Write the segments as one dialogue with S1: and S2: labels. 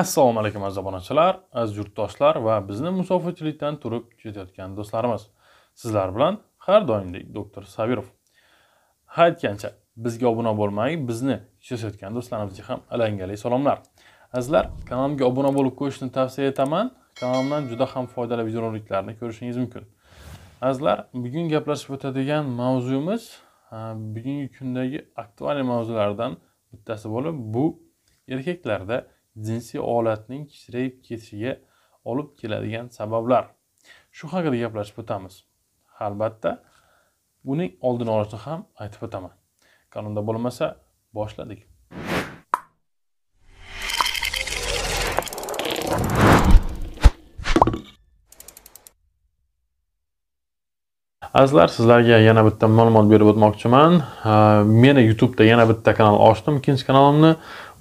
S1: assalomu alaykum aziz obunachilar aziz yurtdoshlar va bizni musofirchilikdan turib ketayotgan do'stlarimiz sizlar bilan har doimdek doktor sabirov aytgancha bizga obuna bo'lmay bizni kuzatayotgan do'stlarimizga ham alangali salomlar azizlar kanalimga obuna bo'lib qo'yishni tavsiya etaman kanalimdan juda ham foydali videoroliklarni ko'rishingiz mumkin azizlar bugun gaplashib o'tadigan mavzuyimiz bugungi kundagi aktual mavzulardan bittasi bo'lib bu erkaklarda jinsiy olatning kichrayib ketishiga olib keladigan sabablar shu haqida gaplashib o'tamiz albatta buning oldini olishni ham aytib o'taman kanalda bo'lmasa boshladik azizlar sizlarga yana bitta ma'lumot berib o'tmoqchiman meni youtubeda yana bitta kanal ochdim ikkinchi kanalimni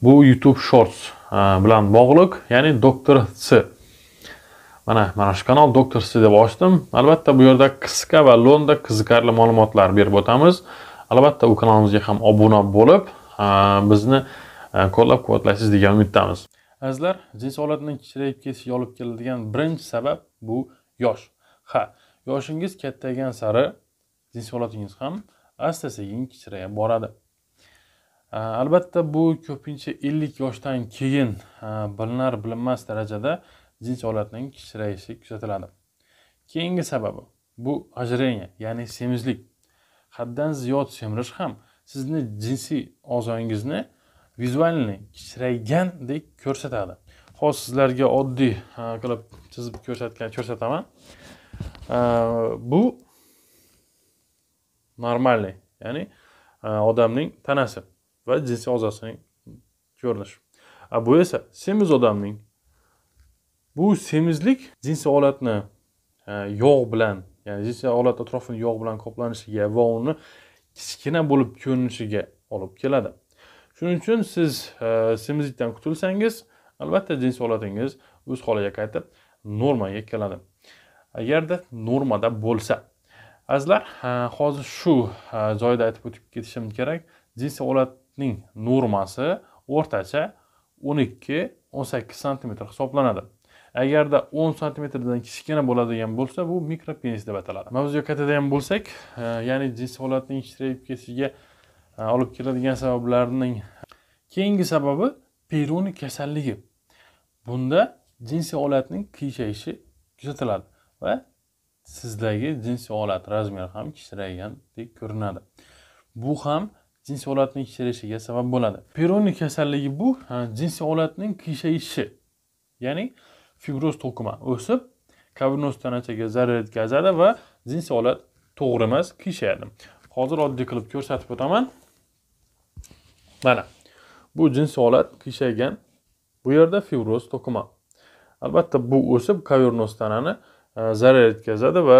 S1: bu youtube shorts Э, bilan bog'liq ya'ni doktor c mana mana shu kanal doktor c deb ochdim albatta bu yerda qisqa va lo'nda qiziqarli ma'lumotlar berib o'tamiz albatta u kanalimizga ham obuna bo'lib e, bizni qo'llab e, quvvatlaysiz degan umiddamiz azizlar jins holatini kichrayib ketishiga olib keladigan birinchi sabab bu yosh ha yoshingiz kattaygan sari jins holatingiz ham asta sekin kichrayib boradi albatta bu ko'pincha ellik yoshdan keyin bilinar bilinmas darajada jins olatining kichrayishi kuzatiladi keyingi sababi bu ожирение ya'ni semizlik haddan ziyod semirish ham sizni jinsiy a'zoyingizni vizualniy kichraygandek ko'rsatadi hozir sizlarga oddiy qilib chizib ko'rsatgan ko'rsataman bu normalniy ya'ni e, odamning tanasi va jinsiy a'zosining ko'rinishi bu esa semiz odamning bu semizlik jinsiy holatni e, yog' bilan ya'ni jinsiy holat atrofini yog' bilan qoplanishiga va uni kichkina bo'lib ko'rinishiga olib keladi shuning uchun siz e, semizlikdan qutulsangiz albatta jinsiy holatingiz o'z holiga qaytib normaga keladi agarda normada bo'lsa azizlar e, hozir shu joyda aytib o'tib ketishim kerak jinsiy holat ning normasi o'rtacha 12-18 sm hisoblanadi agarda 10 santimetrdan kichkina bo'ladigan bo'lsa bu mikropenis deb ataladi mavzuga qaytadigan bo'lsak e, ya'ni jinsiy holatning ishtirok ketishiga e, olib keladigan sabablarning keyingi sababi peruni kasalligi bunda jinsiy holatning qiyshayshi kuzatiladi va sizdagi jinsiy holat razmeri ham kichraygandek ko'rinadi bu ham jinsiy holatning kishirishiga sabab bo'ladi peroni kasalligi bu jinsiy holatning kishayishi ya'ni fibroz to'qima o'sib kavinoz tanachaga zarar yetkazadi va jinsiy holat to'g'ri emas kichayadi hozir oddiy qilib ko'rsatib o'taman mana bu jinsiy holat kishaygan bu yerda fibroz to'qima albatta bu o'sib kavernoz tanani e, zarar yetkazadi va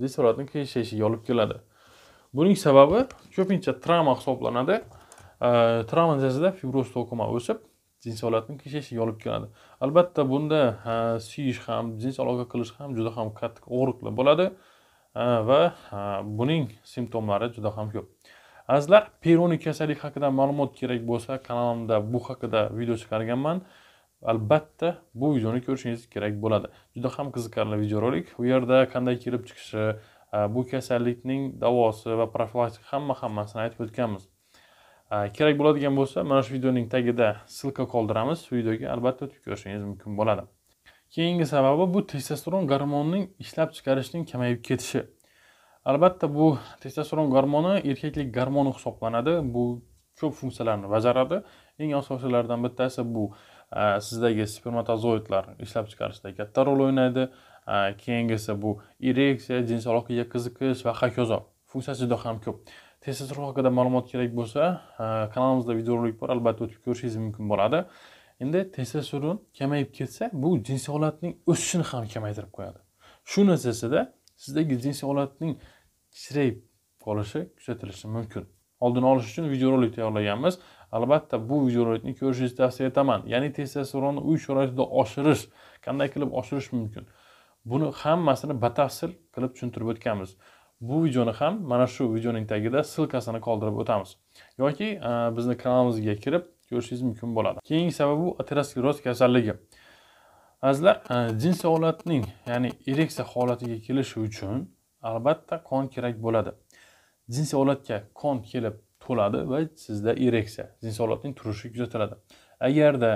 S1: jinsiy holatning kichayishiga olib keladi buning sababi ko'pincha travma hisoblanadi travma natijasida fibroz to'qima o'sib jins holatni keshishiga olib keladi albatta bunda suyish ham jins aloqa qilish ham juda ham katta og'riqlar bo'ladi va buning simptomlari juda ham ko'p azizlar peroni kasallik haqida ma'lumot kerak bo'lsa kanalimda bu haqida video chiqarganman albatta bu videoni ko'rishingiz kerak bo'ladi juda ham qiziqarli videorolik u yerda qanday kelib chiqishi bu э, kasallikning davosi va profilaktik hamma hammasini aytib o'tganmiz э, kerak bo'ladigan bo'lsa mana shu videoning tagida ssilka qoldiramiz videoga albatta o'tib ko'rishingiz mumkin bo'ladi keyingi sababi bu testosteron gormonining ishlab chiqarishning kamayib ketishi albatta bu testosteron gormoni erkaklik gormoni hisoblanadi bu ko'p funksiyalarni bajaradi eng asosiylaridan bittasi bu э, sizdagi spermatozoidlar ishlab chiqarishda katta rol o'ynaydi Э, keyingisi bu ereksiya jinsiy aloqaga qiziqish va hokazo funksiyasi juda ham ko'p tez tezroq haqida ma'lumot kerak bo'lsa e, kanalimizda videorolik bor albatta o'tib ko'rishingiz mumkin bo'ladi endi testosteron kamayib ketsa bu jinsiy holatning o'sishini ham kamaytirib qo'yadi shu natijasida sizdagi jinsiy holatning kichrayib qolishi kuzatilishi mumkin oldini olish uchun videorolik tayyorlaganmiz albatta bu videorolikni ko'rishingizni tavsiya etaman ya'ni testosteronni uy sharoitida oshirish qanday qilib oshirish mumkin buni hammasini batafsil qilib tushuntirib o'tganmiz bu videoni ham mana shu videoning tagida ssilkasini qoldirib o'tamiz yoki e, bizni kanalimizga kirib ko'rishingiz mumkin bo'ladi keyingi sababi bu ateroskleroz kasalligi azizlar e, jins holatning ya'ni ereksiya holatiga kelishi uchun albatta qon kerak bo'ladi jins holatga qon kelib to'ladi va sizda ereksiya jins holatning turishi kuzatiladi agarda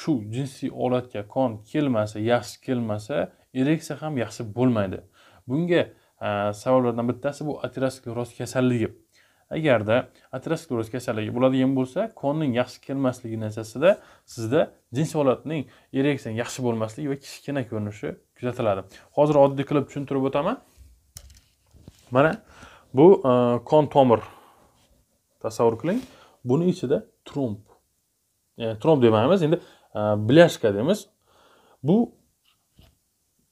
S1: shu jinsiy holatga qon kelmasa yaxshi kelmasa ereksiya ham yaxshi bo'lmaydi bunga e, sabablardan bittasi bu ateroskleroz kasalligi agarda ateroskleroz kasalligi bo'ladigan bo'lsa qonning yaxshi kelmasligi natijasida sizda jins holatning ereksiya yaxshi bo'lmasligi va kichkina ko'rinishi kuzatiladi hozir oddiy qilib tushuntirib o'taman mana bu qon e, tomir tasavvur qiling buni ichida tromb e, tromb demaymiz endi blyashka deymiz bu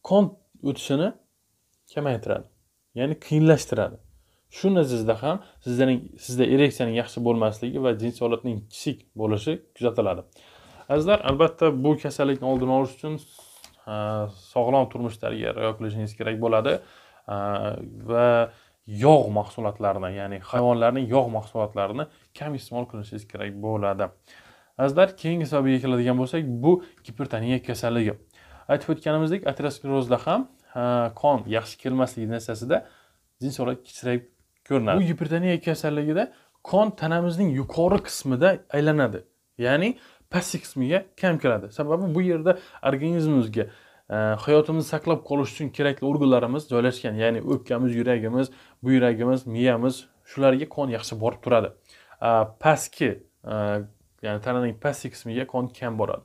S1: qon o'tishini kamaytiradi ya'ni qiyinlashtiradi shu natijada ham sizlarning sizda ereksiyaning yaxshi bo'lmasligi va jinsiy holatning kichik bo'lishi kuzatiladi azizlar albatta bu kasallikni oldini olish uchun sog'lom turmush tarziga rioya qilishingiz kerak bo'ladi va yog' mahsulotlarini ya'ni hayvonlarning yog' mahsulotlarini kam iste'mol qilishingiz kerak bo'ladi azizlar keyingi savolga keladigan bo'lsak bu gipertoniya kasalligi aytib o'tganimizdek aterosklerozda ham qon yaxshi kelmasligi natijasida jinsorlar kichrayib ko'rinadi bu gipertoniya kasalligida qon tanamizning yuqori qismida aylanadi ya'ni pastki qismiga kam keladi sababi bu yerda organizmimizga e, hayotimizni saqlab qolish uchun kerakli organlarimiz joylashgan ya'ni o'pkamiz yuragimiz buyrakimiz miyamiz shularga qon yaxshi borib turadi pastki e, ya'ni tananing pastki qismiga qon kam boradi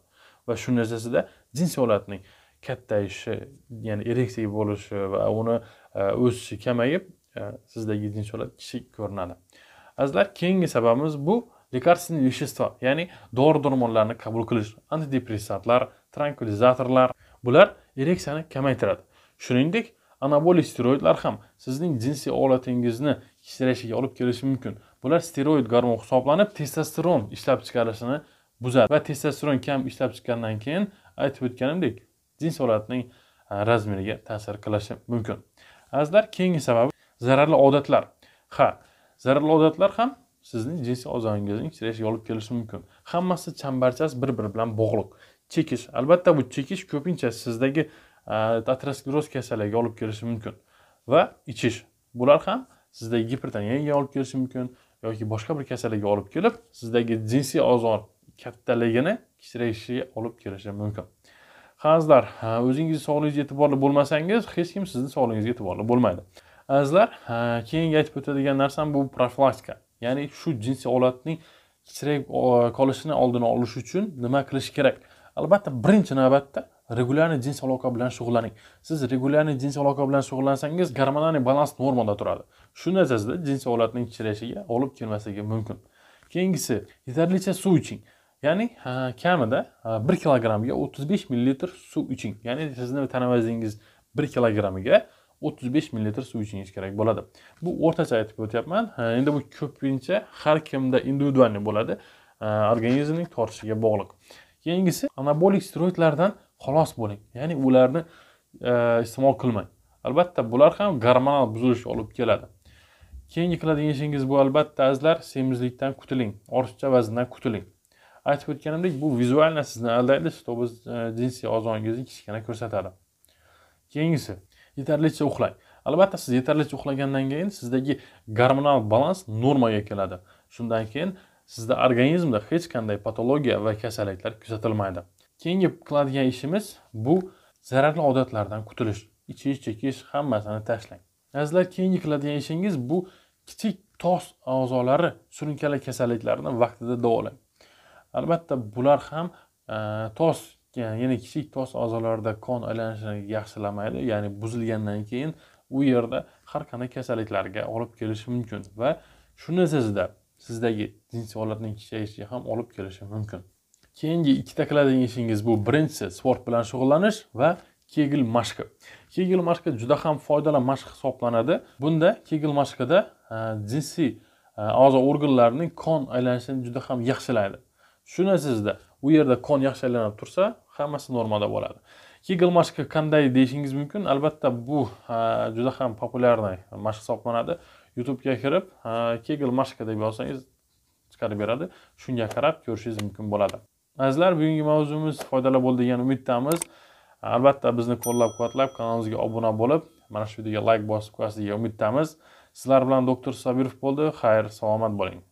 S1: va shu narsasida jinsiy holatning katta ishi ya'ni ereksiya bo'lishi e, va uni e, o'sishi kamayib e, sizdagi inshoollah kichik ko'rinadi azizlar keyingi sababimiz bu лекарственные вещества ya'ni dori darmonlarni qabul qilish antidepressantlar trankvilizatorlar bular ereksiyani kamaytiradi shuningdek anabolik steroidlar ham sizning jinsiy olatingizni kichrayishiga olib kelishi mumkin bular steroid gormon hisoblanib testosteron ishlab chiqarishini buzadi va testosteron kam ishlab chiqqandan keyin aytib o'tganimdek jins holatining e, razmeriga ta'sir qilishi mumkin azizlar keyingi sababi zararli odatlar ha zararli odatlar ham sizning jinsiy a'zoyingizning tirishiga olib kelishi mumkin hammasi chambarchas bir biri bilan bog'liq chekish albatta bu chekish ko'pincha sizdagi e, atroskleroz kasalligiga olib kelishi mumkin va ichish bular ham sizdagi gipertoniyaga olib kelishi mumkin yoki boshqa bir kasallikka olib kelib sizdagi jinsiy a'zo kattaligini kichrayishiga olib kelishi mumkin azizlar o'zingizni sog'lig'ingiz e'tiborli bo'lmasangiz hech kim sizni sog'lig'ingizga e'tiborli bo'lmaydi azizlar keyingi aytib o'tadigan narsam bu profilaktika ya'ni shu jinsiy holatning kichrayib qolishini oldini olish uchun nima qilish kerak albatta birinchi navbatda regularniy jinsiy aloqa bilan shug'ullaning siz regularniy jinsiy aloqa bilan shug'ullansangiz gormonalniy balans normada turadi shu sizda jinsiy holatning kichrayishiga olib kelmasligi mumkin keyingisi yetarlicha suv iching Ya'ni ha, kamida bir kilogrammga o'ttiz 35 millilitr suv iching. Ya'ni sizni tana vazningiz 1 kilogrammiga 35 millilitr suv ichingiz kerak bo'ladi. Bu o'rtacha aytib o'tyapman. Endi bu ko'pincha har kimda individualniy bo'ladi. Organizmning tortishiga bog'liq. Keyingisi anabolik steroidlardan xalos bo'ling. Ya'ni ularni e, iste'mol qilmang. Albatta bular ham gormonal buzilishga olib keladi. Keyingi qiladigan ishingiz bu albatta azlar semizlikdan qutuling, ortiqcha vazndan qutuling. aytib o'tganimdek bu vizualni sizni aldaydi чтобы e, jinsiy a'zongizni kichkina ko'rsatadi keyingisi yetarlicha uxlang albatta siz yetarlicha uxlagandan keyin sizdagi gormonal balans normaga keladi shundan keyin sizda organizmda hech qanday patologiya va kasalliklar kuzatilmaydi keyingi qiladigan ishimiz bu zararli odatlardan qutulish ichish chekish hammasini tashlang azizlar keyingi qiladigan ishingiz bu kichik tos a'zolari surunkali kasalliklarini vaqtida davolang albatta bular ham e, tos ya'ni kichik tos a'zolarida qon aylanishini yaxshilamaydi ya'ni buzilgandan keyin u yerda har qanday kasalliklarga olib kelishi mumkin va shu sizda sizdagi jinsiy holatning kuchayishiga ham olib kelishi mumkin keyingi ikkita qiladigan ishingiz bu birinchisi sport bilan shug'ullanish va kegil mashqi kegil mashqi juda ham foydali mashq hisoblanadi bunda kegil mashqida e, jinsiy e, a'zo organlarining qon aylanishini juda ham yaxshilaydi tushunasizda u yerda qon yaxshi aylanib tursa hammasi normada bo'ladi kegel mashqi qanday deyishingiz mumkin albatta bu juda ham populyarniy mashq hisoblanadi youtubega kirib kegel mashqi deb yozsangiz chiqarib beradi shunga qarab ko'rishingiz mumkin bo'ladi azizlar bugungi mavzuimiz foydali bo'ldi degan umiddamiz albatta bizni qo'llab quvvatlab kanalimizga obuna bo'lib mana shu videoga layk bosib qo'yasiz degan umiddamiz sizlar bilan doktor sobirov bo'ldi xayr salomat bo'ling